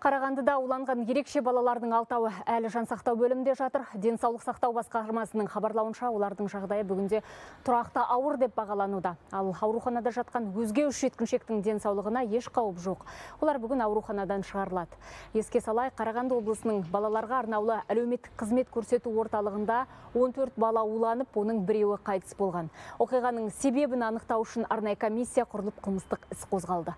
Қарағандыда уланған ерекше балалардың алтауы әлі жансақтау бөлімде жатыр. Денсаулық сақтау басқармасының хабарлауынша олардың жағдайы бүгінде тұрақты ауыр деп бағалануда. Ал ауруханада жатқан өзге үш жеткіншектің денсаулығына еш қауіп жоқ. Олар бүгін ауруханадан шығарылады. Еске салай, Қарағанды облысының балаларға арнаулы әлеуметтік қызмет көрсету орталығында 14 бала уланып, оның біреуі қайтыс болған. Оқиғаның себебін анықтау үшін арнайы комиссия құрылып қылмыстық іс қозғалды.